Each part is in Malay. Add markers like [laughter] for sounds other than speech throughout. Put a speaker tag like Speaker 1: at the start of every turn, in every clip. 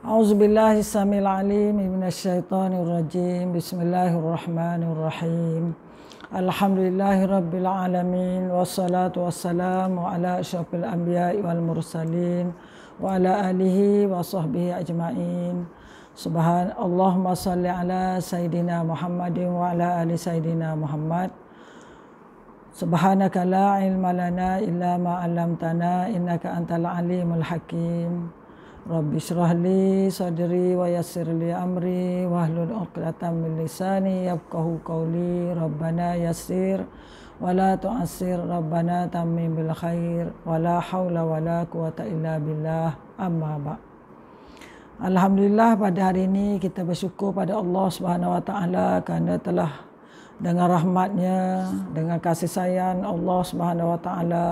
Speaker 1: أعوذ بالله السميع العليم من الشيطان الرجيم بسم الله الرحمن الرحيم الحمد لله رب العالمين والصلاة والسلام على أشرف الأنبياء والمرسلين وعلى آله وصحبه أجمعين سبحان اللهم صل على سيدنا محمد وعلى آل سيدنا محمد سبحانك لا علم لنا إلا ما علمتنا إنك أنت العليم الحكيم Rabbi syrah li sadri wa yassir li amri wa hlul uqdatan min lisani yafqahu qawli Rabbana yassir wa la tu'assir Rabbana tammim bil khair wa la hawla wa la quwata illa billah amma ba' Alhamdulillah pada hari ini kita bersyukur pada Allah Subhanahu Wa Taala kerana telah dengan rahmatnya, dengan kasih sayang Allah Subhanahu Wa Taala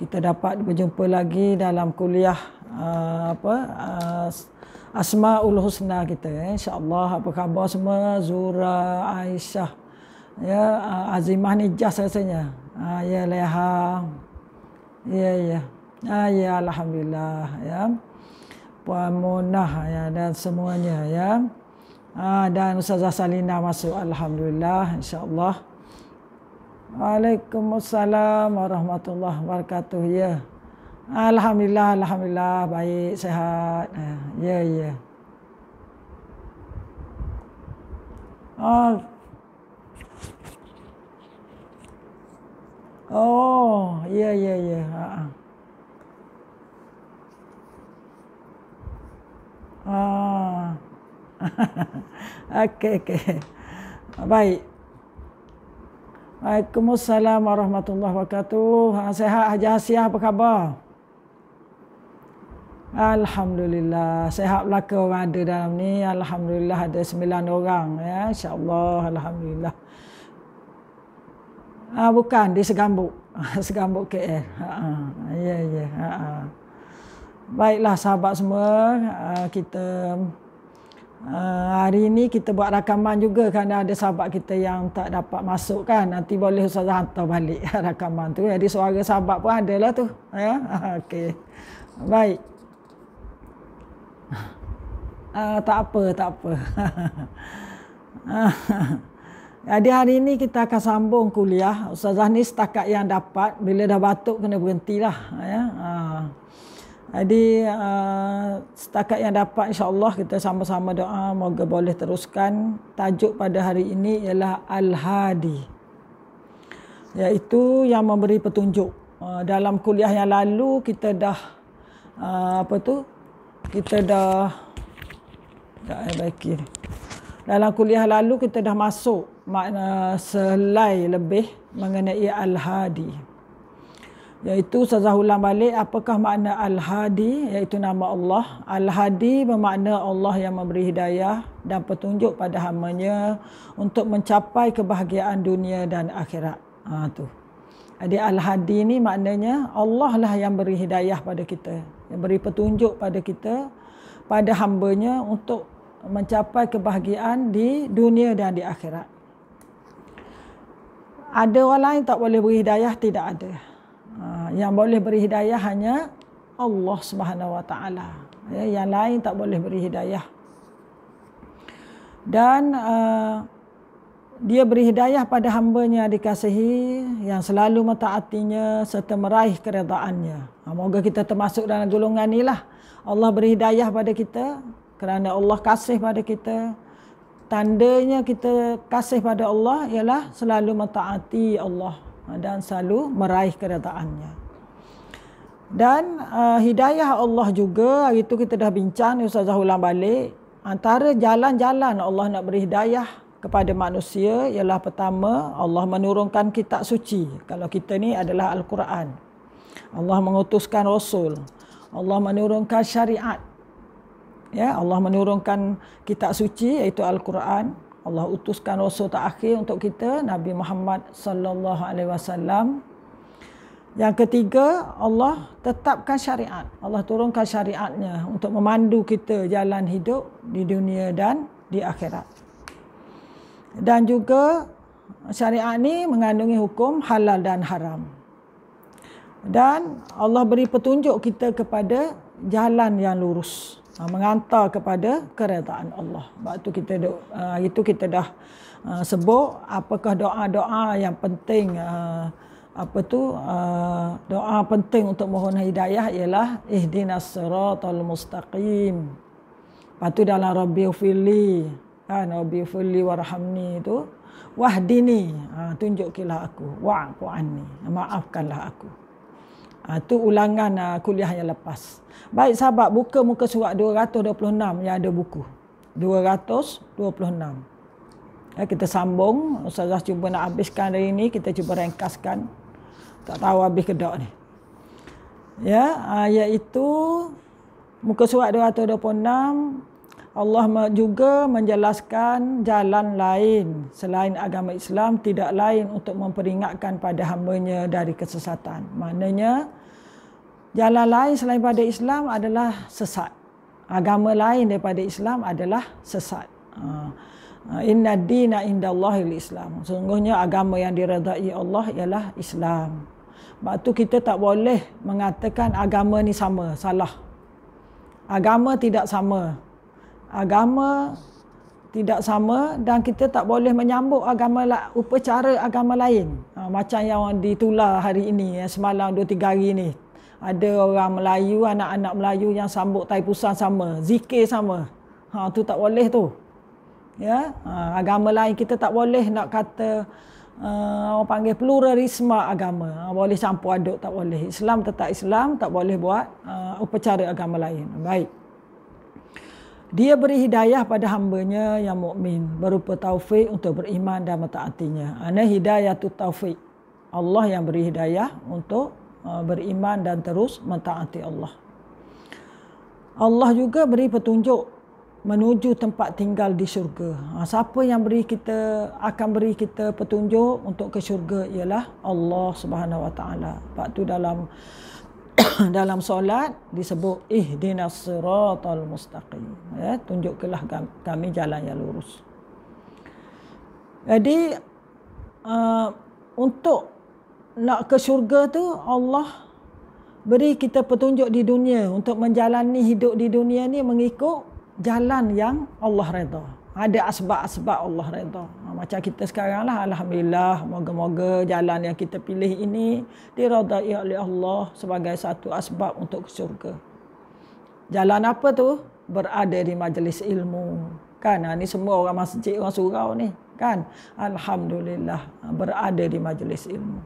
Speaker 1: kita dapat berjumpa lagi dalam kuliah Ah, apa ah, asmaul husna kita ya. insyaallah apa khabar semua Zura Aisyah ya ah, Azimah Nijas rasanya ya Leha ya ya ah, ya alhamdulillah ya Puan mona ya dan semuanya ya ah, dan Ustazah Salina masuk alhamdulillah insyaallah Waalaikumsalam warahmatullahi wabarakatuh ya Alhamdulillah, alhamdulillah, baik, sehat. Ha, ya, ya. Yeah, yeah. Oh. Oh, ya, yeah, ya, yeah, ya. Yeah. Uh. Ah. okey, okey. Baik. Waalaikumsalam warahmatullahi wabarakatuh. Ha, sehat, Haji Asiah, apa khabar? Alhamdulillah. Sehat belaka orang ada dalam ni. Alhamdulillah ada sembilan orang. Ya. InsyaAllah. Alhamdulillah. Ah, bukan. Di Segambuk. [laughs] Segambuk KL. Ah, ya, ya. Ya. Baiklah sahabat semua, ah, kita hari ini kita buat rakaman juga kerana ada sahabat kita yang tak dapat masuk kan. Nanti boleh Ustazah hantar balik [laughs] rakaman tu. Jadi suara sahabat pun ada lah tu. Ya? Okey. Baik uh, tak apa, tak apa. [laughs] Jadi hari ini kita akan sambung kuliah. Ustazah ni setakat yang dapat. Bila dah batuk kena berhentilah. Ya. Ah. Jadi uh, setakat yang dapat Insya Allah kita sama-sama doa. Moga boleh teruskan. Tajuk pada hari ini ialah Al-Hadi. Iaitu yang memberi petunjuk. dalam kuliah yang lalu kita dah... apa tu? Kita dah... Tak payah eh, baiki ni. Dalam kuliah lalu kita dah masuk makna selai lebih mengenai Al-Hadi. Iaitu Ustazah ulang balik apakah makna Al-Hadi iaitu nama Allah. Al-Hadi bermakna Allah yang memberi hidayah dan petunjuk pada hamanya untuk mencapai kebahagiaan dunia dan akhirat. Ha, tu. Jadi Al-Hadi ni maknanya Allah lah yang beri hidayah pada kita. Yang beri petunjuk pada kita, pada hambanya untuk mencapai kebahagiaan di dunia dan di akhirat. Ada orang lain tak boleh beri hidayah? Tidak ada. Ha, yang boleh beri hidayah hanya Allah Subhanahu Wa Taala. Ya, yang lain tak boleh beri hidayah. Dan ha, dia beri hidayah pada hambanya yang dikasihi yang selalu mentaatinya serta meraih keredaannya. Ha, moga kita termasuk dalam golongan ini lah. Allah beri hidayah pada kita kerana Allah kasih pada kita tandanya kita kasih pada Allah ialah selalu mentaati Allah dan selalu meraih kerataannya dan uh, hidayah Allah juga hari itu kita dah bincang Ustazah ulang balik antara jalan-jalan Allah nak beri hidayah kepada manusia ialah pertama Allah menurunkan kitab suci kalau kita ni adalah Al-Quran Allah mengutuskan Rasul Allah menurunkan syariat ya Allah menurunkan kitab suci iaitu al-Quran Allah utuskan rasul terakhir untuk kita Nabi Muhammad sallallahu alaihi wasallam yang ketiga Allah tetapkan syariat Allah turunkan syariatnya untuk memandu kita jalan hidup di dunia dan di akhirat dan juga syariat ini mengandungi hukum halal dan haram dan Allah beri petunjuk kita kepada jalan yang lurus. Ah, mengantar kepada keredaan Allah. Sebab itu kita uh, itu kita dah uh, sebut apakah doa-doa yang penting uh, apa tu uh, doa penting untuk mohon hidayah ialah ihdinas siratal mustaqim. Lepas dalam Rabbi fili kan, Rabbi fili warhamni itu, Wahdini, ha, tunjukilah aku, wa'afu anni, maafkanlah aku. Itu ha, uh, ulangan uh, kuliah yang lepas. Baik sahabat, buka muka surat 226 yang ada buku. 226. Ya, kita sambung. Ustazah cuba nak habiskan hari ini. Kita cuba ringkaskan Tak tahu habis ke tak ni. Ya, uh, iaitu muka surat 226 Allah juga menjelaskan jalan lain selain agama Islam tidak lain untuk memperingatkan pada hambanya dari kesesatan. Maknanya jalan lain selain pada Islam adalah sesat. Agama lain daripada Islam adalah sesat. Ha. Ha, inna dina inda Allahil Islam. Sungguhnya agama yang diredai Allah ialah Islam. Sebab itu kita tak boleh mengatakan agama ni sama. Salah. Agama tidak sama agama tidak sama dan kita tak boleh menyambut agama upacara agama lain ha, macam yang ditular hari ini yang semalam dua tiga hari ini ada orang Melayu anak-anak Melayu yang sambut Pusat sama zikir sama ha tu tak boleh tu ya ha, agama lain kita tak boleh nak kata uh, orang panggil pluralisme agama ha, boleh campur aduk tak boleh Islam tetap Islam tak boleh buat uh, upacara agama lain baik dia beri hidayah pada hambanya yang mukmin berupa taufik untuk beriman dan mentaatinya. Ana hidayah tu taufik. Allah yang beri hidayah untuk uh, beriman dan terus mentaati Allah. Allah juga beri petunjuk menuju tempat tinggal di syurga. Ha, siapa yang beri kita akan beri kita petunjuk untuk ke syurga ialah Allah Subhanahu Wa Taala. Pak tu dalam [coughs] dalam solat disebut ihdinas siratal mustaqim ya tunjukkanlah kami jalan yang lurus jadi uh, untuk nak ke syurga tu Allah beri kita petunjuk di dunia untuk menjalani hidup di dunia ni mengikut jalan yang Allah redha ada asbab-asbab Allah redha. Ha, macam kita sekarang lah Alhamdulillah moga-moga jalan yang kita pilih ini diradai oleh Allah sebagai satu asbab untuk ke syurga. Jalan apa tu? Berada di majlis ilmu. Kan? Ha, semua orang masjid, orang surau ni. Kan? Alhamdulillah ha, berada di majlis ilmu.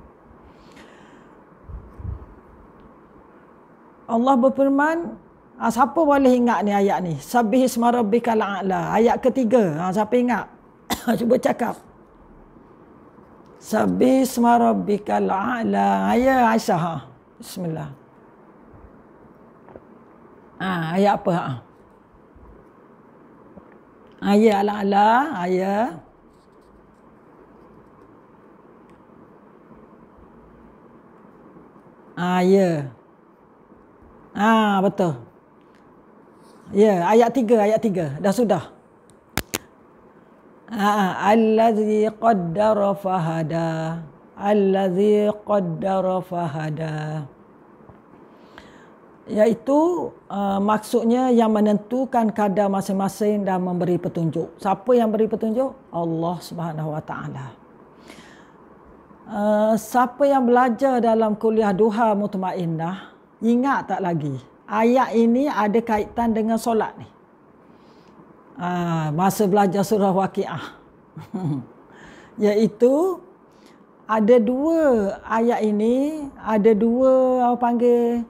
Speaker 1: Allah berfirman, Ha, siapa boleh ingat ni ayat ni? Sabihi isma rabbikal a'la. Ayat ketiga. Ha, siapa ingat? [coughs] Cuba cakap. Sabihi isma rabbikal a'la. Ayat Aisyah. Ha. Bismillah. Ha, ayat apa? Ha? Ayat al-a'la. Ayat. Ah, ya. Ah, betul. Ya, yeah, ayat tiga ayat tiga Dah sudah. Al ha, ha. allazi qaddara fahada. Allazi qaddara fahada. Iaitu uh, maksudnya yang menentukan kadar masing-masing dan memberi petunjuk. Siapa yang beri petunjuk? Allah Subhanahu Wa Taala. siapa yang belajar dalam kuliah duha mutmainnah, ingat tak lagi? ayat ini ada kaitan dengan solat ni. Ha, masa belajar surah Waqiah. yaitu [laughs] ada dua ayat ini, ada dua apa panggil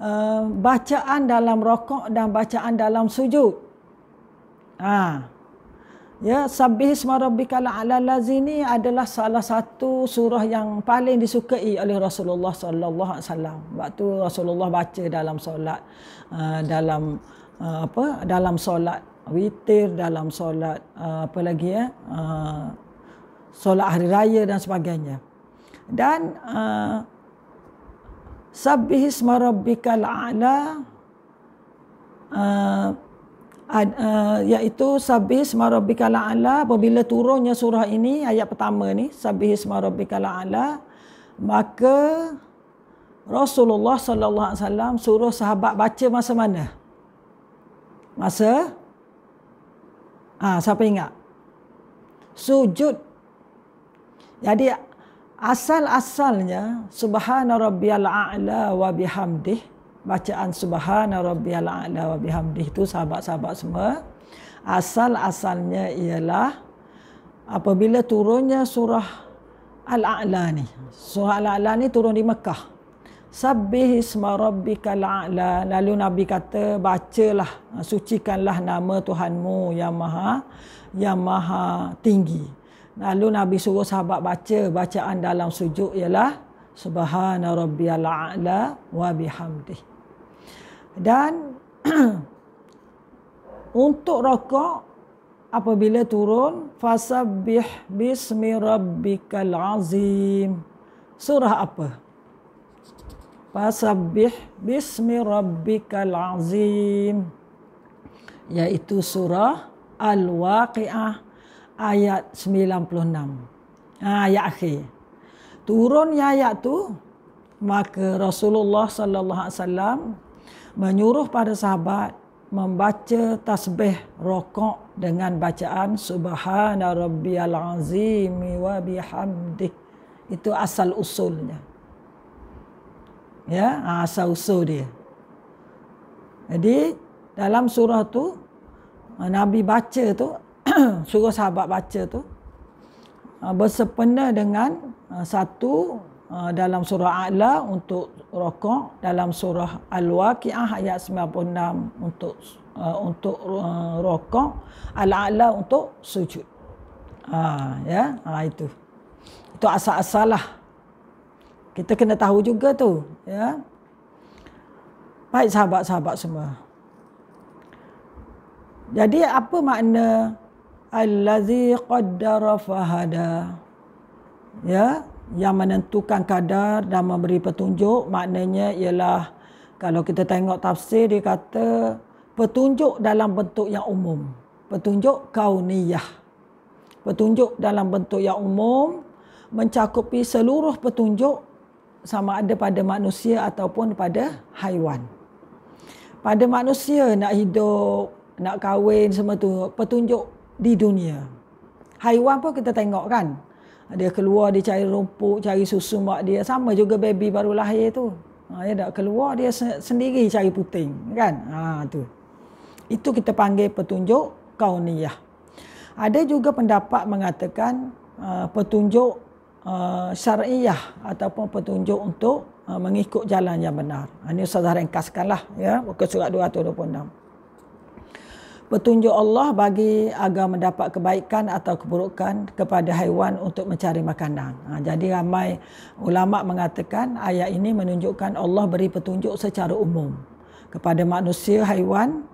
Speaker 1: uh, bacaan dalam rokok dan bacaan dalam sujud. Ah. Ha. Ya, Sabbih isma rabbikal a'la lazini adalah salah satu surah yang paling disukai oleh Rasulullah sallallahu alaihi wasallam. Waktu Rasulullah baca dalam solat uh, dalam uh, apa? Dalam solat witir, dalam solat uh, apa lagi ya? solat hari raya dan sebagainya. Dan uh, Sabbih isma rabbikal a'la uh, iaitu sabis marabbika ala apabila turunnya surah ini ayat pertama ni sabis marabbika ala maka Rasulullah sallallahu alaihi wasallam suruh sahabat baca masa mana? Masa Ah, ha, siapa ingat? Sujud. Jadi asal-asalnya subhana rabbiyal a'la wa bihamdih bacaan subhana rabbiyal a'la wa bihamdih itu sahabat-sahabat semua asal-asalnya ialah apabila turunnya surah al-a'la ni surah al-a'la ni turun di Mekah sabbih isma rabbikal a'la lalu nabi kata bacalah sucikanlah nama tuhanmu yang maha yang maha tinggi lalu nabi suruh sahabat baca bacaan dalam sujud ialah subhana rabbiyal a'la wa bihamdih dan [clears throat] untuk rokok apabila turun fasabbih bismi rabbikal azim. Surah apa? Fasabbih bismi rabbikal azim. Yaitu surah Al-Waqi'ah ayat 96. Ah, ha, ayat akhir. Turunnya ayat tu maka Rasulullah sallallahu alaihi wasallam menyuruh pada sahabat membaca tasbih rokok dengan bacaan Subhana Rabbiyal Azimi wa bihamdih. Itu asal usulnya. Ya, ha, asal usul dia. Jadi dalam surah tu Nabi baca tu [clears throat] suruh sahabat baca tu ha, bersepena dengan ha, satu Uh, dalam surah A'la untuk rokok, dalam surah Al-Waqi'ah ayat 96 untuk uh, untuk uh, rokok, Al-A'la untuk sujud. Ha, ya, ha, itu. Itu asal-asal lah. Kita kena tahu juga tu. Ya. Baik sahabat-sahabat semua. Jadi apa makna Allazi qaddara fahada? Ya, yang menentukan kadar dan memberi petunjuk maknanya ialah kalau kita tengok tafsir dia kata petunjuk dalam bentuk yang umum petunjuk kauniyah petunjuk dalam bentuk yang umum mencakupi seluruh petunjuk sama ada pada manusia ataupun pada haiwan pada manusia nak hidup nak kahwin semua tu petunjuk di dunia haiwan pun kita tengok kan dia keluar, dia cari rumput, cari susu mak dia. Sama juga baby baru lahir tu. Ha, dia dah keluar, dia sendiri cari puting. Kan? Ha, tu. Itu kita panggil petunjuk kauniyah. Ada juga pendapat mengatakan uh, petunjuk uh, syariah ataupun petunjuk untuk uh, mengikut jalan yang benar. Ini Ustazah ringkaskanlah ya, buku surat 226 petunjuk Allah bagi agar mendapat kebaikan atau keburukan kepada haiwan untuk mencari makanan. Ha, jadi ramai ulama mengatakan ayat ini menunjukkan Allah beri petunjuk secara umum kepada manusia, haiwan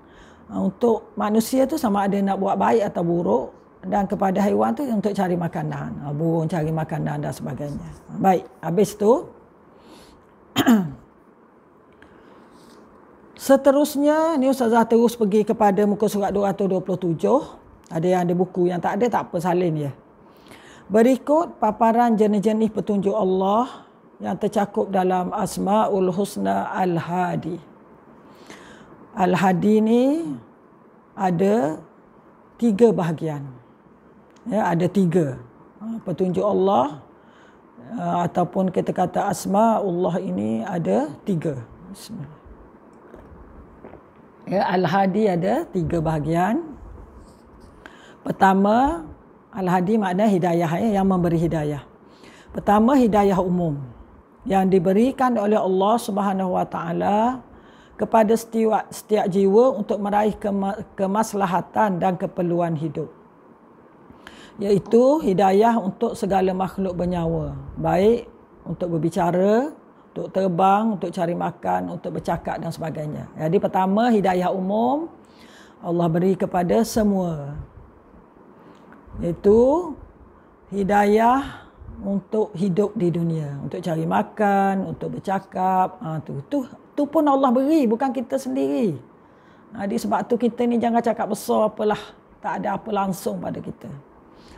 Speaker 1: ha, untuk manusia tu sama ada nak buat baik atau buruk dan kepada haiwan tu untuk cari makanan, ha, burung cari makanan dan sebagainya. Ha, baik, habis tu [clears throat] Seterusnya, ni Ustazah terus pergi kepada muka surat 227. Ada yang ada buku, yang tak ada tak apa, salin ya. Berikut paparan jenis-jenis petunjuk Allah yang tercakup dalam Asma'ul Husna Al-Hadi. Al-Hadi ni ada tiga bahagian. Ya, ada tiga. Ha, petunjuk Allah ha, ataupun kita kata Allah ini ada tiga. Bismillah. Ya, Al-Hadi ada tiga bahagian. Pertama, Al-Hadi makna hidayah ya, yang memberi hidayah. Pertama, hidayah umum yang diberikan oleh Allah Subhanahu Wa Taala kepada setiap, setiap jiwa untuk meraih kemaslahatan dan keperluan hidup. Iaitu hidayah untuk segala makhluk bernyawa. Baik untuk berbicara, untuk terbang, untuk cari makan, untuk bercakap dan sebagainya. Jadi pertama hidayah umum Allah beri kepada semua. Itu hidayah untuk hidup di dunia, untuk cari makan, untuk bercakap, ha, tu tu tu pun Allah beri, bukan kita sendiri. Jadi ha, sebab tu kita ni jangan cakap besar apalah, tak ada apa langsung pada kita.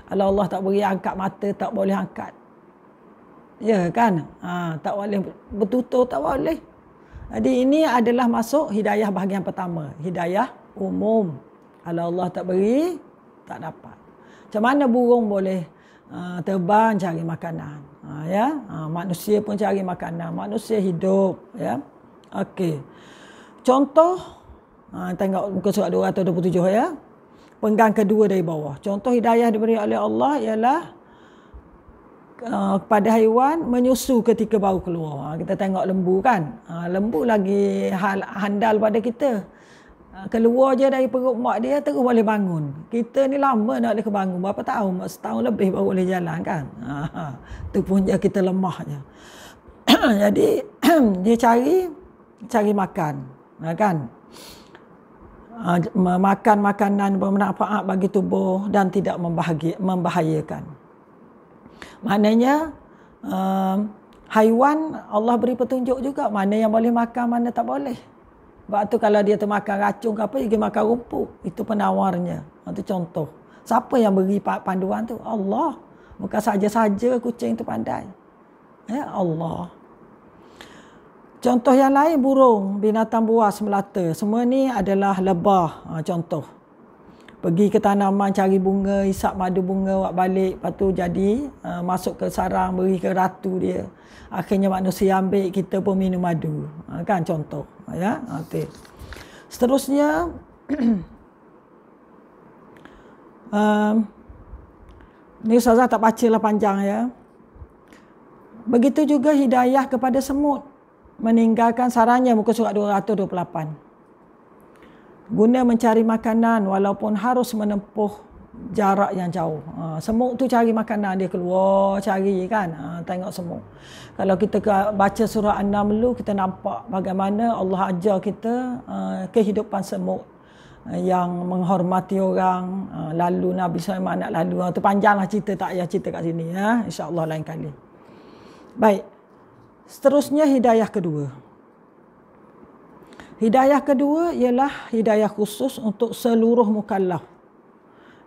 Speaker 1: Kalau Allah tak beri angkat mata, tak boleh angkat. Ya kan? Ha, tak boleh bertutur, tak boleh. Jadi ini adalah masuk hidayah bahagian pertama. Hidayah umum. Kalau Allah tak beri, tak dapat. Macam mana burung boleh uh, terbang cari makanan? Ha, ya? Ha, manusia pun cari makanan. Manusia hidup. Ya? Okey. Contoh, ha, tengok muka surat 227 ya. Penggang kedua dari bawah. Contoh hidayah diberi oleh Allah ialah Uh, kepada haiwan menyusu ketika bau keluar. Ha, kita tengok lembu kan. Ha, lembu lagi hal handal pada kita. Ha, keluar je dari perut mak dia terus boleh bangun. Kita ni lama nak dia bangun. Berapa tahun? Setahun lebih baru boleh jalan kan. Itu pun je kita lemahnya. [coughs] Jadi [coughs] dia cari cari makan. Kan? Makan makanan bermanfaat bagi tubuh dan tidak membahagi, membahayakan. Maknanya uh, haiwan Allah beri petunjuk juga mana yang boleh makan, mana tak boleh. Sebab tu kalau dia termakan racun ke apa, dia makan rumput. Itu penawarnya. Itu ha, contoh. Siapa yang beri panduan tu? Allah. Bukan saja-saja kucing tu pandai. Ya eh, Allah. Contoh yang lain, burung, binatang buas, melata. Semua ni adalah lebah. Ha, contoh pergi ke tanaman cari bunga hisap madu bunga buat balik lepas tu jadi uh, masuk ke sarang beri ke ratu dia akhirnya manusia ambil kita pun minum madu uh, kan contoh ya okay. Ha, seterusnya [clears throat] um, ni Ustazah tak baca lah panjang ya begitu juga hidayah kepada semut meninggalkan sarangnya muka surat 228 guna mencari makanan walaupun harus menempuh jarak yang jauh. Ha, semut tu cari makanan dia keluar cari kan. Ha, tengok semut. Kalau kita baca surah An-Naml kita nampak bagaimana Allah ajar kita uh, kehidupan semut ha, yang menghormati orang ha, lalu Nabi Sulaiman nak lalu tu panjanglah cerita tak ya cerita kat sini ya insyaallah lain kali baik seterusnya hidayah kedua Hidayah kedua ialah hidayah khusus untuk seluruh mukallaf.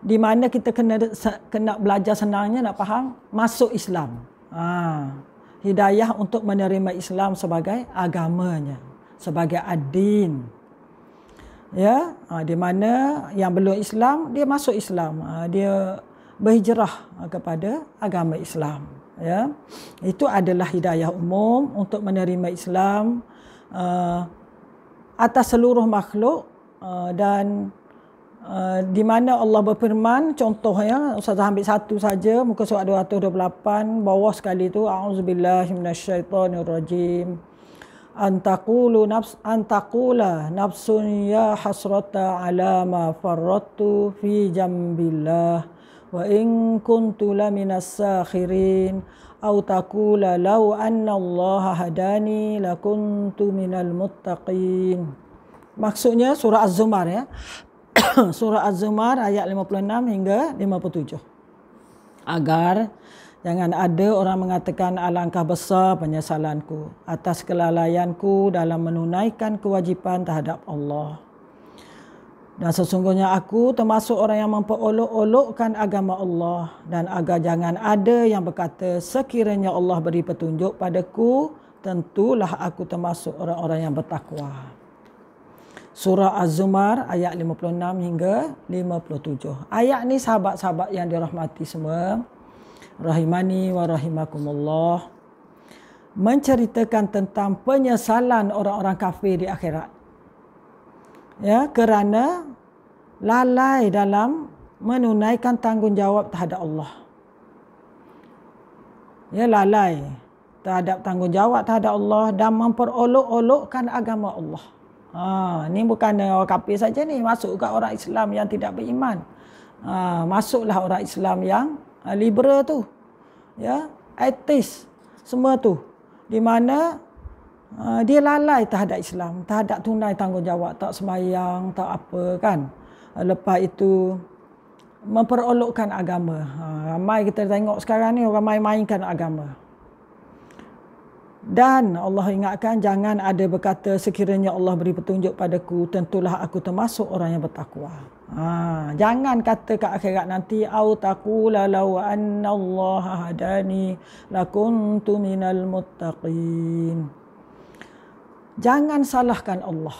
Speaker 1: Di mana kita kena kena belajar senangnya nak faham masuk Islam. Ha. Hidayah untuk menerima Islam sebagai agamanya, sebagai adin. Ad ya, ha, di mana yang belum Islam dia masuk Islam, ha, dia berhijrah ha, kepada agama Islam. Ya, itu adalah hidayah umum untuk menerima Islam. Uh, atas seluruh makhluk uh, dan uh, di mana Allah berfirman contohnya ustazah ambil satu saja muka surat 228 bawah sekali itu auzubillahi minasyaitonirrajim antaqulu nafs antaqula nafsun ya hasrata ala ma farattu fi jambillah wa in kuntu la sakhirin أو تقول لو أن الله هداني لكنت من muttaqin. maksudnya surah az-zumar ya [coughs] surah az-zumar ayat 56 hingga 57 agar jangan ada orang mengatakan alangkah besar penyesalanku atas kelalaianku dalam menunaikan kewajipan terhadap Allah dan sesungguhnya aku termasuk orang yang memperolok-olokkan agama Allah dan agar jangan ada yang berkata sekiranya Allah beri petunjuk padaku, tentulah aku termasuk orang-orang yang bertakwa. Surah Az-Zumar ayat 56 hingga 57. Ayat ni sahabat-sahabat yang dirahmati semua. Rahimani wa rahimakumullah. Menceritakan tentang penyesalan orang-orang kafir di akhirat ya kerana lalai dalam menunaikan tanggungjawab terhadap Allah. Ya lalai terhadap tanggungjawab terhadap Allah dan memperolok-olokkan agama Allah. Ha, ni bukan orang kafir saja ni, masuk juga orang Islam yang tidak beriman. Ha, masuklah orang Islam yang ha, liberal tu. Ya, ateis semua tu. Di mana Ah, dia lalai terhadap Islam, terhadap tunai tanggungjawab, tak sembahyang, tak apa kan. Ah, lepas itu memperolokkan agama. Ah, ramai kita tengok sekarang ni orang main-mainkan agama. Dan Allah ingatkan jangan ada berkata sekiranya Allah beri petunjuk padaku tentulah aku termasuk orang yang bertakwa. Ha, jangan kata kat akhirat nanti au taqula law anna Allah hadani lakuntu minal muttaqin jangan salahkan Allah.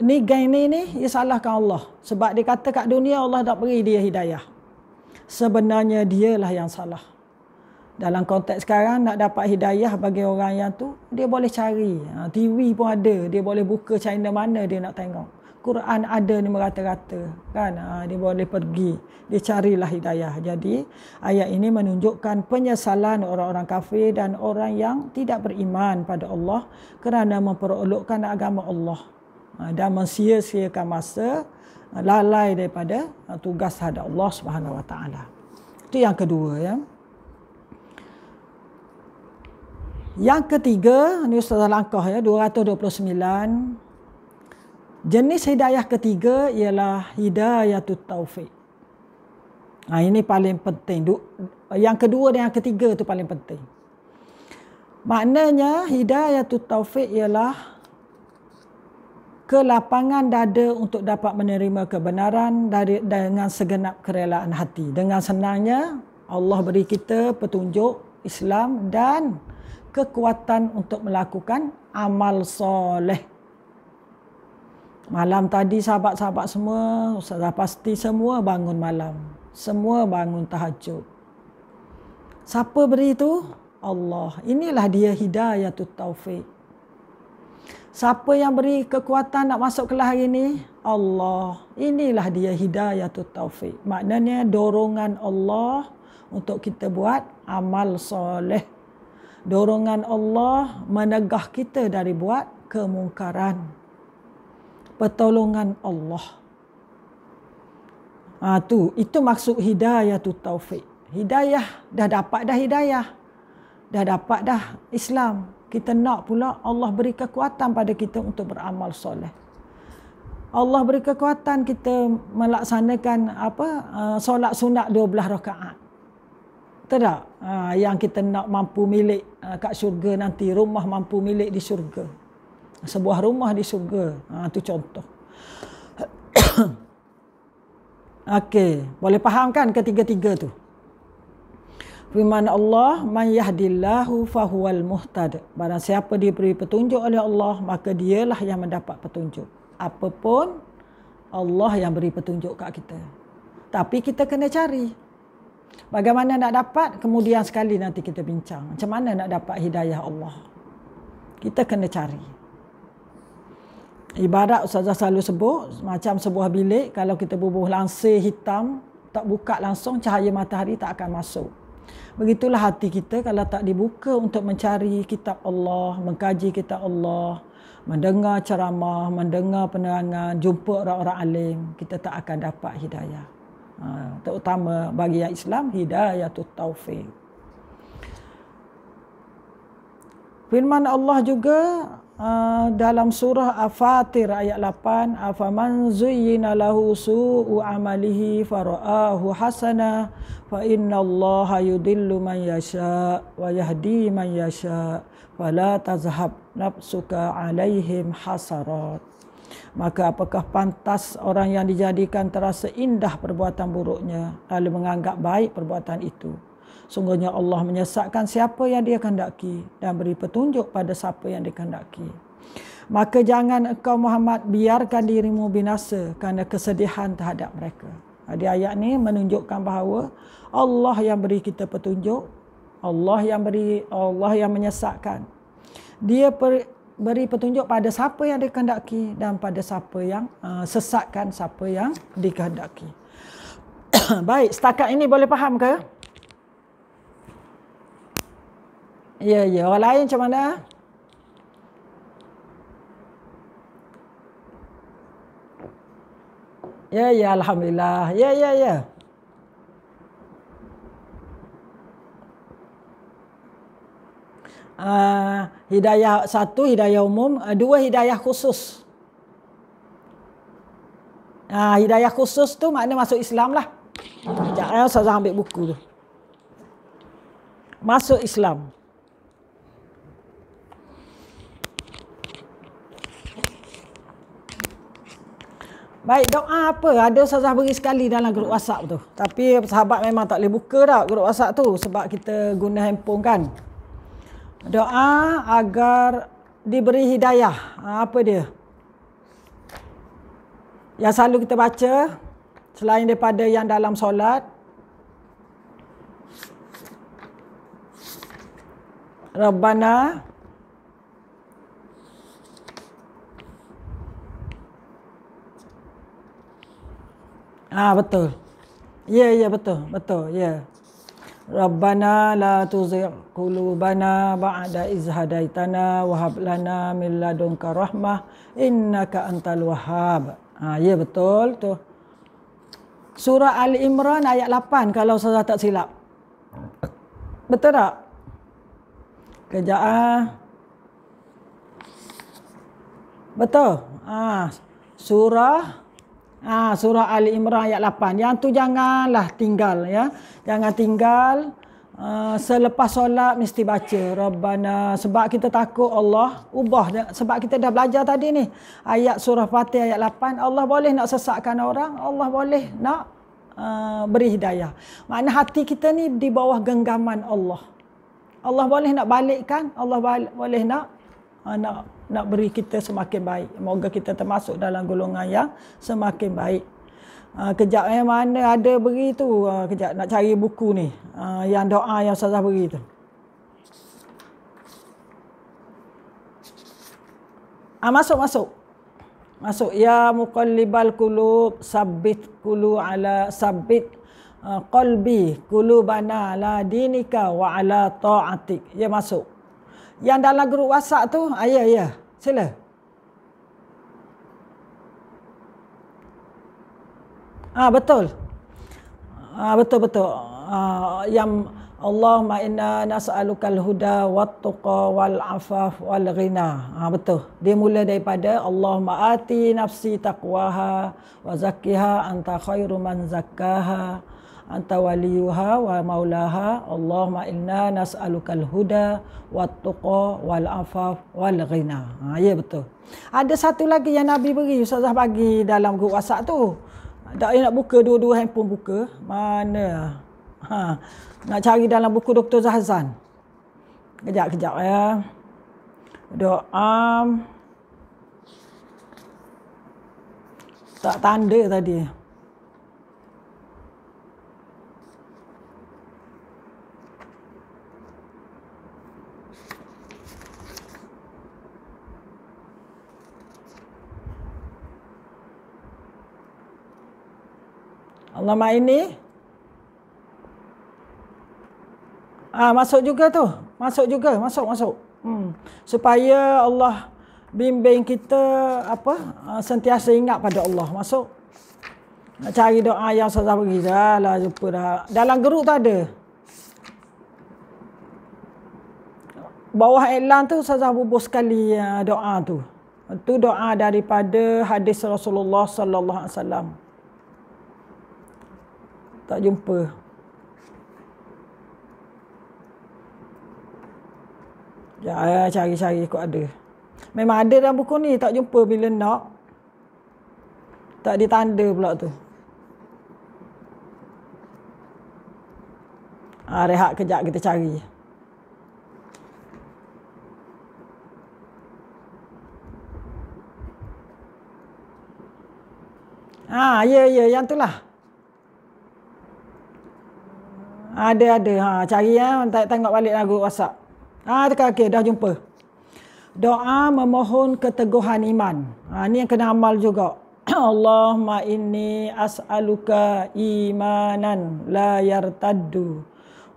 Speaker 1: Ni gaini ni, dia salahkan Allah. Sebab dia kata kat dunia Allah dah beri dia hidayah. Sebenarnya dialah yang salah. Dalam konteks sekarang, nak dapat hidayah bagi orang yang tu, dia boleh cari. Ha, TV pun ada, dia boleh buka channel mana dia nak tengok. Quran ada ni merata-rata kan ha, dia boleh pergi dia carilah hidayah jadi ayat ini menunjukkan penyesalan orang-orang kafir dan orang yang tidak beriman pada Allah kerana memperolokkan agama Allah ha, dan mensia-siakan masa ha, lalai daripada ha, tugas hadap Allah Subhanahu Wa Taala itu yang kedua ya yang ketiga ni Ustaz Langkah ya 229 Jenis hidayah ketiga ialah hidayah tu taufik. Ha, ini paling penting. Yang kedua dan yang ketiga tu paling penting. Maknanya hidayah tu taufik ialah kelapangan dada untuk dapat menerima kebenaran dari dengan segenap kerelaan hati. Dengan senangnya Allah beri kita petunjuk Islam dan kekuatan untuk melakukan amal soleh. Malam tadi sahabat-sahabat semua, Ustazah pasti semua bangun malam. Semua bangun tahajud. Siapa beri itu? Allah. Inilah dia hidayah tu taufik. Siapa yang beri kekuatan nak masuk kelas hari ini? Allah. Inilah dia hidayah tu taufik. Maknanya dorongan Allah untuk kita buat amal soleh. Dorongan Allah menegah kita dari buat kemungkaran pertolongan Allah. Ha, tu itu maksud hidayah tu taufik. Hidayah dah dapat dah hidayah. Dah dapat dah Islam. Kita nak pula Allah beri kekuatan pada kita untuk beramal soleh. Allah beri kekuatan kita melaksanakan apa uh, solat sunat 12 rakaat. Betul tak? Ha, yang kita nak mampu milik ha, kat syurga nanti. Rumah mampu milik di syurga sebuah rumah di syurga. Ha tu contoh. [coughs] Okey, boleh faham kan ketiga-tiga tu? Firman Allah, "Man yahdillahu fahuwal muhtad." Barang siapa diberi petunjuk oleh Allah, maka dialah yang mendapat petunjuk. Apapun Allah yang beri petunjuk kat kita. Tapi kita kena cari. Bagaimana nak dapat? Kemudian sekali nanti kita bincang. Macam mana nak dapat hidayah Allah? Kita kena cari ibarat Ustazah selalu sebut macam sebuah bilik kalau kita bubuh langsir hitam tak buka langsung cahaya matahari tak akan masuk. Begitulah hati kita kalau tak dibuka untuk mencari kitab Allah, mengkaji kitab Allah, mendengar ceramah, mendengar penerangan, jumpa orang-orang alim, kita tak akan dapat hidayah. Ha, terutama bagi yang Islam, hidayah itu taufik. Firman Allah juga Ah, dalam surah Al-Fatir ayat 8 afaman zuyyina lahu su'u amalihi fara'ahu hasana fa innallaha yudillu man yasha wa yahdi man yasha fala tazhab nafsuka alaihim hasarat maka apakah pantas orang yang dijadikan terasa indah perbuatan buruknya lalu menganggap baik perbuatan itu Sungguhnya Allah menyesatkan siapa yang dia kandaki dan beri petunjuk pada siapa yang dia kandaki. Maka jangan kau Muhammad biarkan dirimu binasa kerana kesedihan terhadap mereka. Di ayat ini menunjukkan bahawa Allah yang beri kita petunjuk, Allah yang beri Allah yang menyesatkan. Dia beri petunjuk pada siapa yang dikehendaki dan pada siapa yang uh, sesatkan siapa yang dikandaki. [coughs] Baik, setakat ini boleh faham ke? Ya, ya. Orang lain macam mana? Ya, ya. Alhamdulillah. Ya, ya, ya. Uh, hidayah satu, hidayah umum. Uh, dua, hidayah khusus. Uh, hidayah khusus tu maknanya masuk Islam lah. Sekejap, eh, saya ambil buku tu. Masuk Islam. Masuk Islam. Baik, doa apa? Ada Ustazah beri sekali dalam grup WhatsApp tu. Tapi sahabat memang tak boleh buka dah grup WhatsApp tu sebab kita guna handphone kan. Doa agar diberi hidayah. Ha, apa dia? Yang selalu kita baca selain daripada yang dalam solat. Rabbana Rabbana Ah betul. Ya yeah, ya yeah, betul betul ya. Yeah. Rabbana la tuzigh qulubana ba'da idh hadaitana wa hab lana min ladunka rahmah innaka antal wahhab. Ah ha, ya yeah, betul tu. Surah Al Imran ayat 8 kalau saya tak silap. Betul tak? Kejap ah. Betul. Ah ha, surah Ha, surah Ali Imran ayat 8. Yang tu janganlah tinggal ya. Jangan tinggal uh, selepas solat mesti baca Rabbana sebab kita takut Allah ubah sebab kita dah belajar tadi ni ayat surah Fatih ayat 8 Allah boleh nak sesatkan orang Allah boleh nak uh, beri hidayah makna hati kita ni di bawah genggaman Allah Allah boleh nak balikkan Allah boleh nak uh, nak nak beri kita semakin baik. Moga kita termasuk dalam golongan yang semakin baik. Uh, kejap yang eh, mana ada beri tu, uh, kejap nak cari buku ni. Uh, yang doa yang Ustazah beri tu. Ah, masuk, masuk. Masuk. Ya muqallibal kulub sabit kulu ala sabit qalbi kulubana ala dinika wa ala ta'atik. Ya masuk. Yang dalam grup WhatsApp tu, ayah ya, ya. Sila. Ah betul. Ah betul betul. Ah yang Allahumma inna nas'aluka al-huda wat-tuqa wal-afaf wal-ghina. Ah betul. Dia mula daripada Allahumma ati nafsi taqwaha wa zakkiha anta khairu man zakkaha anta waliyuha wa maulaha Allahumma inna nas'alukal huda wa tuqa wal afaf wal ghina ha ya betul ada satu lagi yang nabi beri ustazah bagi dalam grup WhatsApp tu tak nak buka dua-dua handphone buka mana ha nak cari dalam buku Dr. Zahzan kejap kejap ya doa tak tanda tadi Allah ini, Ah masuk juga tu. Masuk juga, masuk masuk. Hmm. Supaya Allah bimbing kita apa? Ah, sentiasa ingat pada Allah. Masuk. Nak cari doa yang Ustazah bagi dah lah jumpa dah. Dalam grup tu ada. Bawah iklan tu Ustazah bubuh sekali ah, doa tu. Itu doa daripada hadis Rasulullah sallallahu alaihi wasallam tak jumpa. Ya, ya cari-cari kok ada. Memang ada dalam buku ni, tak jumpa bila nak. Tak ditanda pula tu. Ha, rehat kejap kita cari. Ah, ya, ya, yang itulah. Ada ada ha cari ya ha. tengok balik lagu WhatsApp. Ha tak okey dah jumpa. Doa memohon keteguhan iman. Ha ni yang kena amal juga. [clears throat] Allahumma inni as'aluka imanan la yartaddu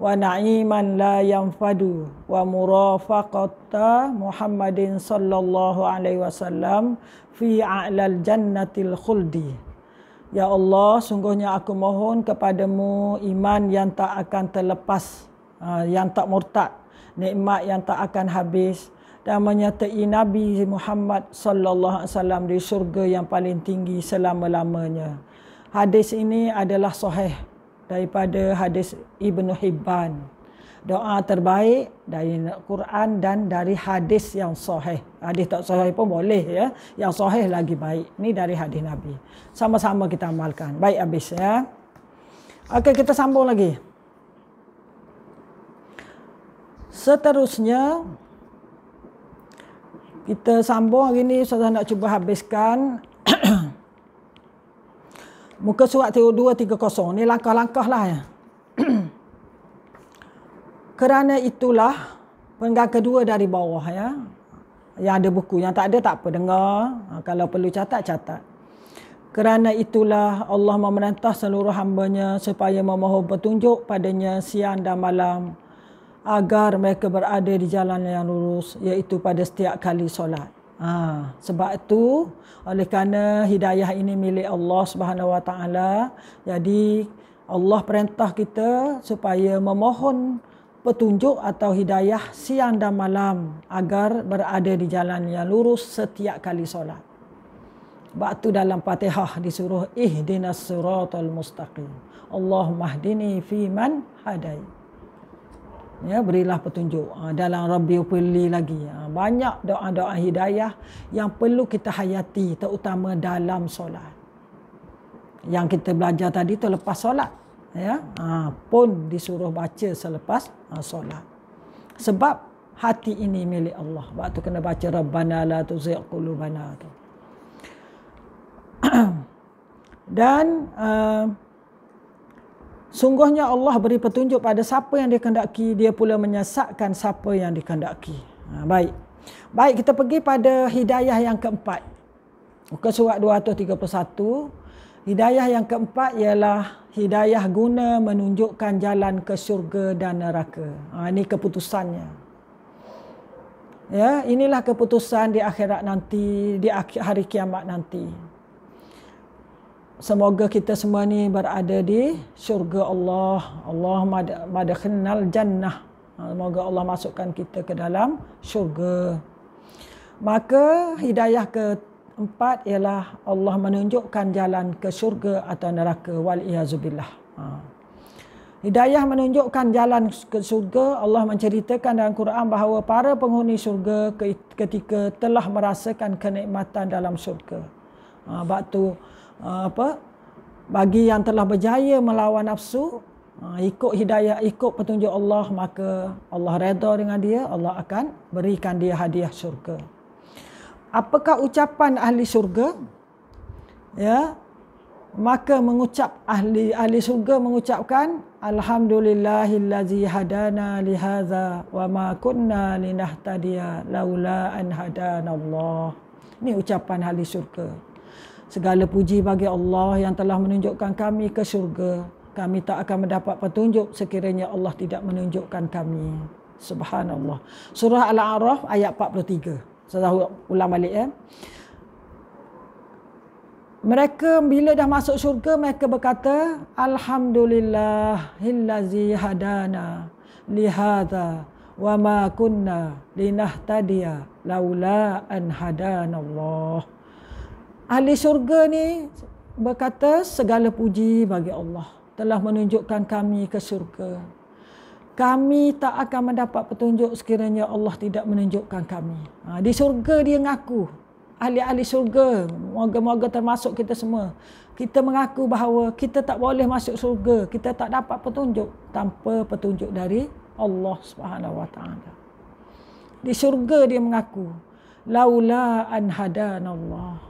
Speaker 1: wa na'iman la yanfadu wa murafaqata Muhammadin sallallahu alaihi wasallam fi a'lal jannatil khuldi. Ya Allah, sungguhnya aku mohon kepadamu iman yang tak akan terlepas, ha, yang tak murtad, nikmat yang tak akan habis dan menyertai Nabi Muhammad sallallahu alaihi wasallam di syurga yang paling tinggi selama-lamanya. Hadis ini adalah sahih daripada hadis Ibnu Hibban doa terbaik dari Quran dan dari hadis yang sahih. Hadis tak sahih pun boleh ya. Yang sahih lagi baik. Ini dari hadis Nabi. Sama-sama kita amalkan. Baik habis ya. Okey, kita sambung lagi. Seterusnya kita sambung hari ini saya nak cuba habiskan [coughs] muka surat 230 ni langkah-langkah lah ya kerana itulah penggang kedua dari bawah ya. Yang ada buku, yang tak ada tak apa dengar. Ha, kalau perlu catat catat. Kerana itulah Allah memerintah seluruh hambanya supaya memohon petunjuk padanya siang dan malam agar mereka berada di jalan yang lurus iaitu pada setiap kali solat. Ha, sebab itu oleh kerana hidayah ini milik Allah Subhanahu Wa Taala jadi Allah perintah kita supaya memohon petunjuk atau hidayah siang dan malam agar berada di jalan yang lurus setiap kali solat. Waktu dalam patihah disuruh ihdinas siratal mustaqim. Allahumma hdini fi man hadai. Ya, berilah petunjuk ha, dalam Rabbi Upili lagi. Ha, banyak doa-doa hidayah yang perlu kita hayati terutama dalam solat. Yang kita belajar tadi itu lepas solat ya ha, pun disuruh baca selepas ha, solat sebab hati ini milik Allah waktu kena baca rabbana la tuzigh qulubana tu [clears throat] dan uh, sungguhnya Allah beri petunjuk pada siapa yang dikehendaki dia pula menyesatkan siapa yang dikehendaki ha, baik baik kita pergi pada hidayah yang keempat muka surat 231 Hidayah yang keempat ialah hidayah guna menunjukkan jalan ke syurga dan neraka. Ha, ini keputusannya. Ya, inilah keputusan di akhirat nanti, di hari kiamat nanti. Semoga kita semua ni berada di syurga Allah. Allah madakhinnal jannah. Ha, semoga Allah masukkan kita ke dalam syurga. Maka hidayah ke empat ialah Allah menunjukkan jalan ke syurga atau neraka wal iazubillah. Ha. Hidayah menunjukkan jalan ke syurga. Allah menceritakan dalam Quran bahawa para penghuni syurga ketika telah merasakan kenikmatan dalam syurga. Ha, waktu ha, apa? Bagi yang telah berjaya melawan nafsu, ha, ikut hidayah, ikut petunjuk Allah, maka Allah reda dengan dia, Allah akan berikan dia hadiah syurga apakah ucapan ahli syurga ya maka mengucap ahli ahli syurga mengucapkan alhamdulillahillazi hadana li hadza wa ma kunna linahtadiya laula an hadanallah ini ucapan ahli syurga segala puji bagi Allah yang telah menunjukkan kami ke syurga kami tak akan mendapat petunjuk sekiranya Allah tidak menunjukkan kami subhanallah surah al-a'raf ayat 43 saya ulang balik ya. Mereka bila dah masuk syurga mereka berkata alhamdulillah hillazi hadana lihada wa ma kunna linahtadiya laula an hadana Allah. Ahli syurga ni berkata segala puji bagi Allah telah menunjukkan kami ke syurga kami tak akan mendapat petunjuk sekiranya Allah tidak menunjukkan kami. Ha, di surga. dia mengaku, ahli-ahli surga, moga-moga termasuk kita semua. Kita mengaku bahawa kita tak boleh masuk surga. kita tak dapat petunjuk tanpa petunjuk dari Allah Subhanahu Wa Taala. Di surga dia mengaku, laula an hadana Allah.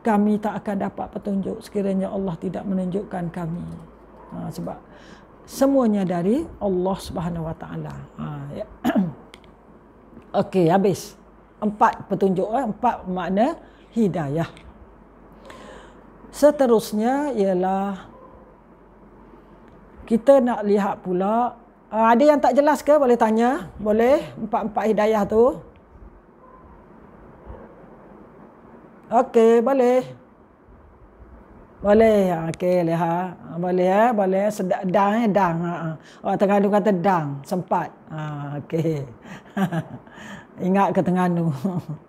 Speaker 1: Kami tak akan dapat petunjuk sekiranya Allah tidak menunjukkan kami. Ha, sebab semuanya dari Allah Subhanahu Wa Taala. Ha, ya. [clears throat] Okey, habis. Empat petunjuk, eh, empat makna hidayah. Seterusnya ialah kita nak lihat pula ah, ada yang tak jelas ke boleh tanya? Boleh empat-empat hidayah tu? Okey, boleh. Boleh, okey, leha. Boleh, eh? boleh. Sedang, dang, eh? dang. Ha, ha. tengah Tengganu kata dang, sempat. Ha, okey. [laughs] Ingat ke Tengganu.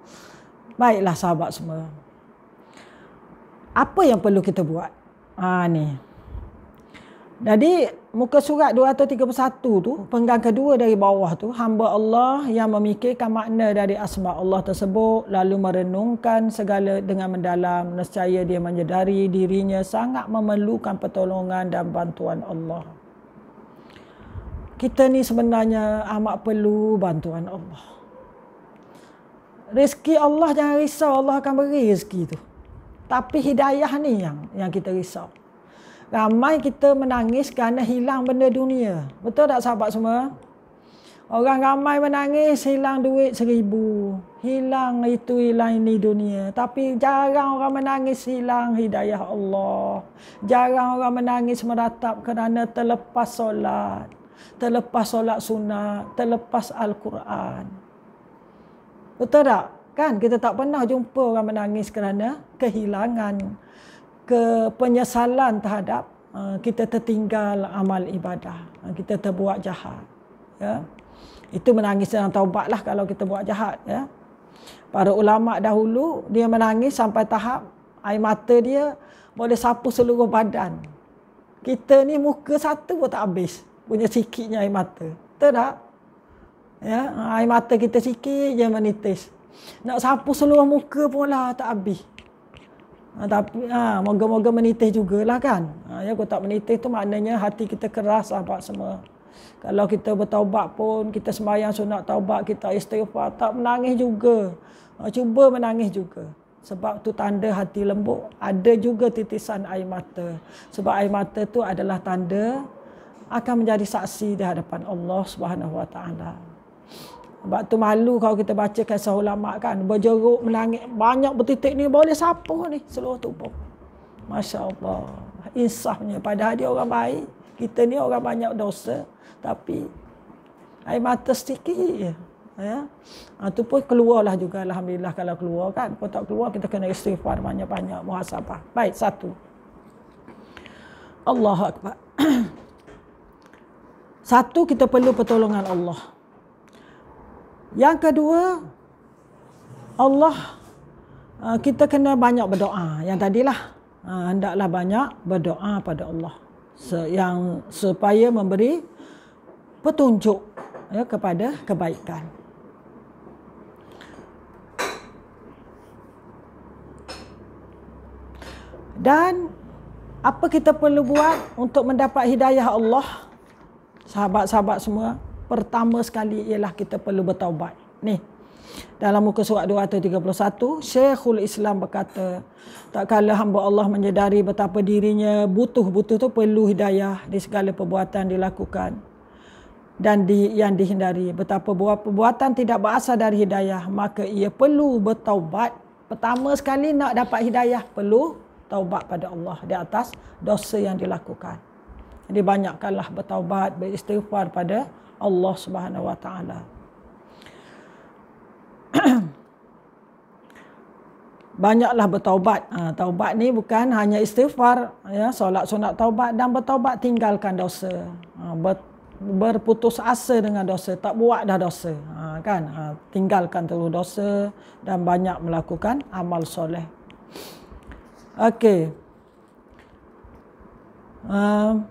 Speaker 1: [laughs] Baiklah, sahabat semua. Apa yang perlu kita buat? Ha, ni. Jadi, muka surat 231 tu penggang kedua dari bawah tu hamba Allah yang memikirkan makna dari asma Allah tersebut lalu merenungkan segala dengan mendalam nescaya dia menyedari dirinya sangat memerlukan pertolongan dan bantuan Allah kita ni sebenarnya amat perlu bantuan Allah rezeki Allah jangan risau Allah akan beri rezeki tu tapi hidayah ni yang yang kita risau Ramai kita menangis kerana hilang benda dunia. Betul tak sahabat semua? Orang ramai menangis hilang duit seribu. Hilang itu hilang ini dunia. Tapi jarang orang menangis hilang hidayah Allah. Jarang orang menangis meratap kerana terlepas solat. Terlepas solat sunat. Terlepas Al-Quran. Betul tak? Kan kita tak pernah jumpa orang menangis kerana kehilangan kepenyesalan terhadap eh, kita tertinggal amal ibadah, eh, kita terbuat jahat. Ya. Itu menangis dalam taubatlah kalau kita buat jahat. Ya. Para ulama dahulu dia menangis sampai tahap air mata dia boleh sapu seluruh badan. Kita ni muka satu pun tak habis punya sikitnya air mata. Betul tak? Ya, air mata kita sikit je menitis. Nak sapu seluruh muka pun lah tak habis. Ha, tapi ha, moga-moga menitih jugalah kan. Ha, ya, kalau tak menitih tu maknanya hati kita keras sahabat semua. Kalau kita bertaubat pun, kita sembahyang sunat taubat, kita istighfar, tak menangis juga. Ha, cuba menangis juga. Sebab tu tanda hati lembut. Ada juga titisan air mata. Sebab air mata tu adalah tanda akan menjadi saksi di hadapan Allah Subhanahu Wa Taala. Sebab tu malu kalau kita baca kisah ulama kan. Berjeruk melangit banyak bertitik ni boleh siapa ni seluruh tubuh. Masya Allah. Insafnya padahal dia orang baik. Kita ni orang banyak dosa. Tapi air mata sedikit je. Ya. Itu ha, pun keluarlah juga Alhamdulillah kalau keluar kan Kalau tak keluar kita kena istighfar banyak-banyak Muhasabah Baik satu Allah Akbar [clears throat] Satu kita perlu pertolongan Allah yang kedua, Allah uh, kita kena banyak berdoa. Yang tadilah, uh, hendaklah banyak berdoa pada Allah yang supaya memberi petunjuk ya, kepada kebaikan. Dan apa kita perlu buat untuk mendapat hidayah Allah? Sahabat-sahabat semua, pertama sekali ialah kita perlu bertaubat. Ni. Dalam muka surat 231, Syekhul Islam berkata, tak kala hamba Allah menyedari betapa dirinya butuh-butuh tu perlu hidayah di segala perbuatan dilakukan dan di, yang dihindari. Betapa buat perbuatan tidak berasal dari hidayah, maka ia perlu bertaubat. Pertama sekali nak dapat hidayah, perlu taubat pada Allah di atas dosa yang dilakukan. Jadi banyakkanlah bertaubat, beristighfar pada Allah Subhanahu wa taala. [clears throat] Banyaklah bertaubat. Ha, taubat ni bukan hanya istighfar, ya, solat sunat taubat dan bertaubat tinggalkan dosa. Ha, ber, berputus asa dengan dosa, tak buat dah dosa. Ha, kan? Ha, tinggalkan terus dosa dan banyak melakukan amal soleh. Okey. Um,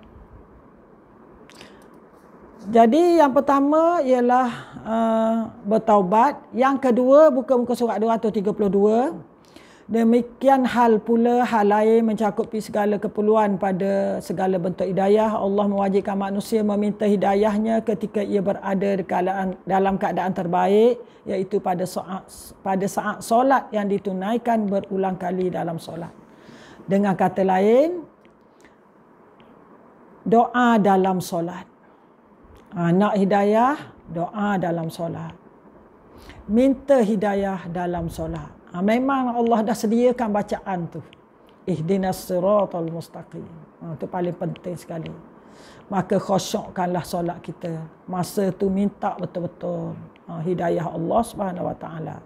Speaker 1: jadi yang pertama ialah uh, bertaubat, yang kedua buka muka surat 232. Demikian hal pula hal lain mencakupi segala keperluan pada segala bentuk hidayah. Allah mewajibkan manusia meminta hidayahnya ketika ia berada dalam keadaan terbaik iaitu pada saat pada saat solat yang ditunaikan berulang kali dalam solat. Dengan kata lain doa dalam solat nak hidayah doa dalam solat minta hidayah dalam solat ha, memang Allah dah sediakan bacaan tu ihdinas siratal mustaqim ha, tu paling penting sekali maka khosyokkanlah solat kita masa tu minta betul-betul ha, hidayah Allah Subhanahu wa taala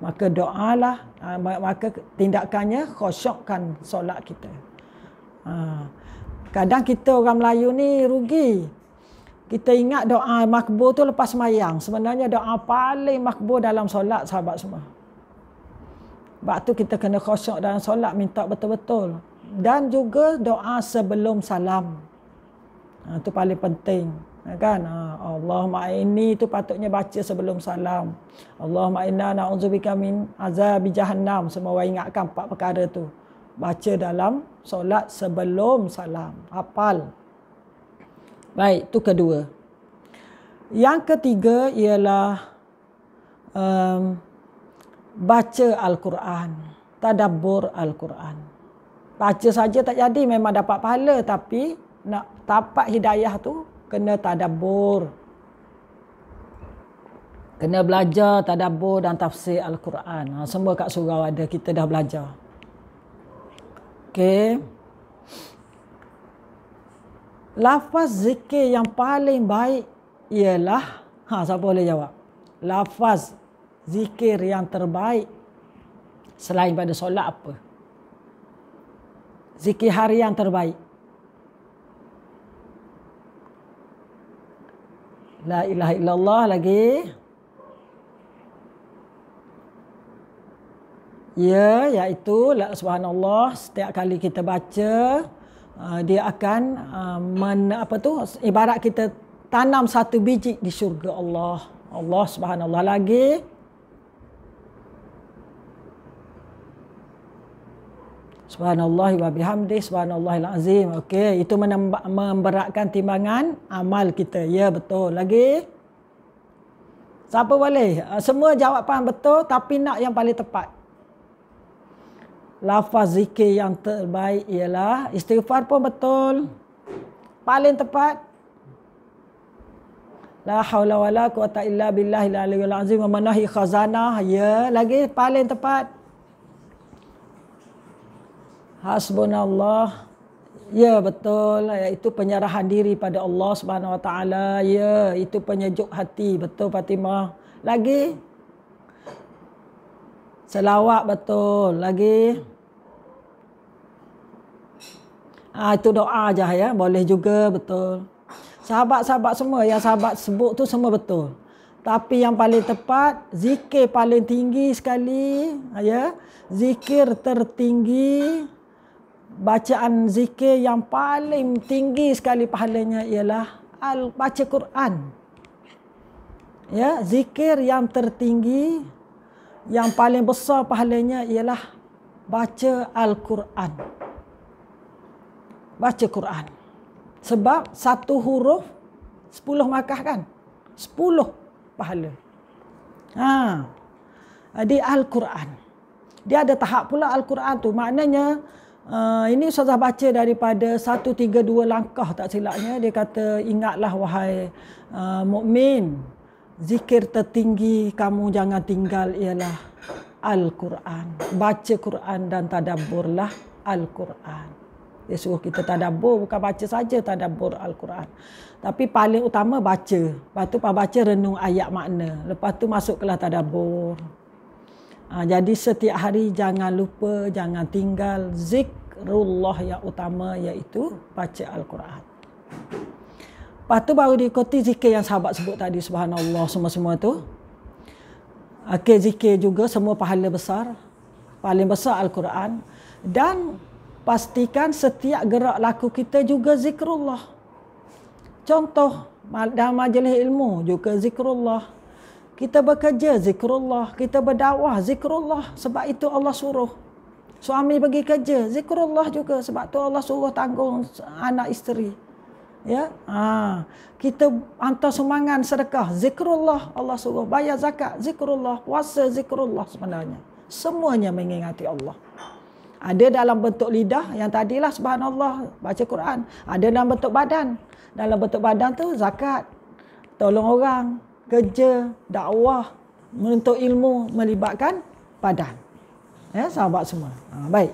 Speaker 1: maka doalah ha, maka tindakannya khosyokkan solat kita ha, kadang kita orang Melayu ni rugi kita ingat doa makbul tu lepas semayang. Sebenarnya doa paling makbul dalam solat sahabat semua. Sebab tu kita kena khosyuk dalam solat minta betul-betul. Dan juga doa sebelum salam. Itu ha, paling penting. Ha, kan? Ha, Allahumma ini tu patutnya baca sebelum salam. Allahumma inna na'udzubika min azabi jahannam. Semua ingatkan empat perkara tu. Baca dalam solat sebelum salam. Hafal. Baik, itu kedua. Yang ketiga ialah um, baca Al-Quran, tadabur Al-Quran. Baca saja tak jadi memang dapat pahala tapi nak dapat hidayah tu kena tadabur, Kena belajar tadabur dan tafsir Al-Quran. Ha, semua kat surau ada kita dah belajar. Okey lafaz zikir yang paling baik ialah ha siapa boleh jawab lafaz zikir yang terbaik selain pada solat apa zikir hari yang terbaik la ilaha illallah lagi ya iaitu la subhanallah setiap kali kita baca Ah, dia akan uh, men, apa tu ibarat kita tanam satu biji di syurga Allah. Allah Subhanahu lagi Subhanallah wa bihamdi subhanallahil azim. Okey, itu memberatkan timbangan amal kita. Ya betul. Lagi Siapa boleh? Ah, semua jawapan betul tapi nak yang paling tepat lafaz zikir yang terbaik ialah istighfar pun betul. Paling tepat. La haula wala quwata illa billahi aliyul azim wa manahi khazanah. Ya, lagi paling tepat. Hasbunallah. Ya betul Itu penyerahan diri pada Allah Subhanahu Wa Taala. Ya itu penyejuk hati betul Fatimah. Lagi selawat betul. Lagi Ha, itu doa aja ya. Boleh juga betul. Sahabat-sahabat semua yang sahabat sebut tu semua betul. Tapi yang paling tepat, zikir paling tinggi sekali. ya, Zikir tertinggi. Bacaan zikir yang paling tinggi sekali pahalanya ialah al baca Quran. Ya, zikir yang tertinggi yang paling besar pahalanya ialah baca Al-Quran baca Quran. Sebab satu huruf, sepuluh makah kan? Sepuluh pahala. Ha. Di Al-Quran. Dia ada tahap pula Al-Quran tu. Maknanya, Uh, ini Ustazah baca daripada satu tiga dua langkah tak silapnya dia kata ingatlah wahai uh, mukmin zikir tertinggi kamu jangan tinggal ialah al-Quran baca Quran dan tadaburlah al-Quran dia suruh kita tadabur bukan baca saja tadabur al-Quran. Tapi paling utama baca. Lepas tu pas baca renung ayat makna. Lepas tu masuk kelas tadabur. Ha, jadi setiap hari jangan lupa jangan tinggal zikrullah yang utama iaitu baca al-Quran. Lepas tu baru diikuti zikir yang sahabat sebut tadi subhanallah semua-semua tu. Okay, zikir juga semua pahala besar. Paling besar al-Quran dan pastikan setiap gerak laku kita juga zikrullah. Contoh, dalam majlis ilmu juga zikrullah. Kita bekerja zikrullah. Kita berdakwah zikrullah. Sebab itu Allah suruh. Suami bagi kerja, zikrullah juga. Sebab tu Allah suruh tanggung anak isteri. Ya? Ha. Kita hantar sumangan sedekah, zikrullah Allah suruh. Bayar zakat, zikrullah. Puasa, zikrullah sebenarnya. Semuanya mengingati Allah. Ada dalam bentuk lidah yang tadilah subhanallah baca Quran. Ada dalam bentuk badan. Dalam bentuk badan tu zakat. Tolong orang, kerja, dakwah, menuntut ilmu melibatkan badan. Ya, sahabat semua. Ha, baik.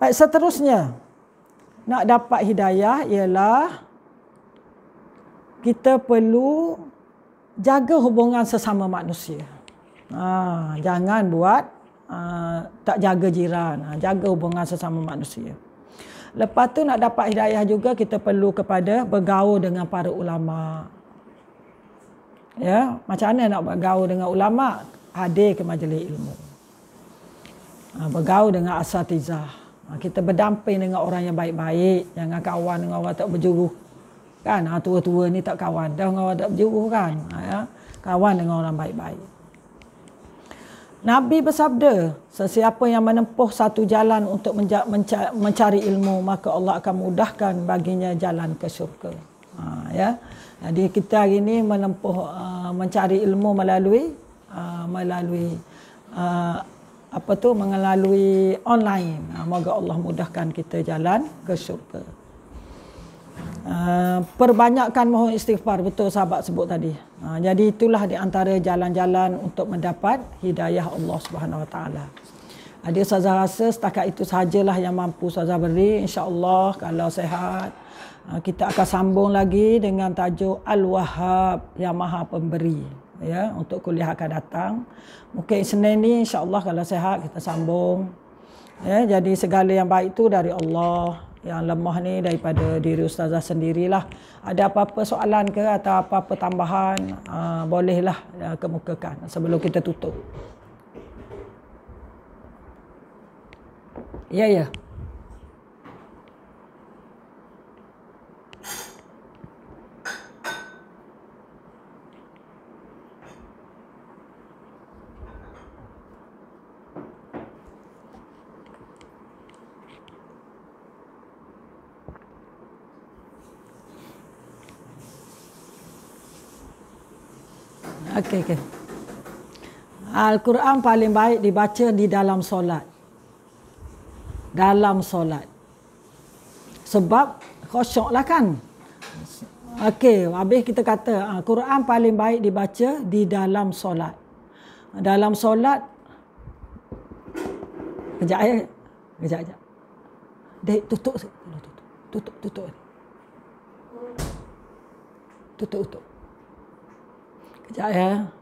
Speaker 1: Baik, seterusnya nak dapat hidayah ialah kita perlu jaga hubungan sesama manusia. Ha, jangan buat Ah, tak jaga jiran, uh, jaga hubungan sesama manusia. Lepas tu nak dapat hidayah juga kita perlu kepada bergaul dengan para ulama. Ya, macam mana nak bergaul dengan ulama? Hadir ke majlis ilmu. Uh, bergaul dengan asatizah. Uh, kita berdamping dengan orang yang baik-baik, jangan kawan dengan orang tak berjuru. Kan, ha, tua-tua ni tak kawan. Dah dengan orang tak berjuru kan. Uh, ya? Kawan dengan orang baik-baik. Nabi bersabda, sesiapa yang menempuh satu jalan untuk menja- menca- mencari ilmu, maka Allah akan mudahkan baginya jalan ke syurga. Ha, ya. Jadi kita hari ini menempuh uh, mencari ilmu melalui uh, melalui uh, apa tu mengelalui online. Uh, moga Allah mudahkan kita jalan ke syurga. Ah, perbanyakkan mohon istighfar betul sahabat sebut tadi. Uh, jadi itulah di antara jalan-jalan untuk mendapat hidayah Allah Subhanahu Wa Taala. Ada saza rasa setakat itu sajalah yang mampu saza beri insya-Allah kalau sehat uh, kita akan sambung lagi dengan tajuk Al-Wahhab yang Maha Pemberi ya untuk kuliah akan datang. Mungkin Senin ni insya-Allah kalau sehat kita sambung. Ya, jadi segala yang baik itu dari Allah yang lemah ni daripada diri ustazah sendirilah. Ada apa-apa soalan ke atau apa-apa tambahan, uh, bolehlah uh, kemukakan sebelum kita tutup. Ya, ya. Okey, okey. Al-Quran paling baik dibaca di dalam solat. Dalam solat. Sebab khosyoklah kan? Okey, habis kita kata Al-Quran ah, paling baik dibaca di dalam solat. Dalam solat. Kejap, ya. Kejap, kejap. Dek, tutup. Tutup, tutup. Tutup, tutup. tutup. जय है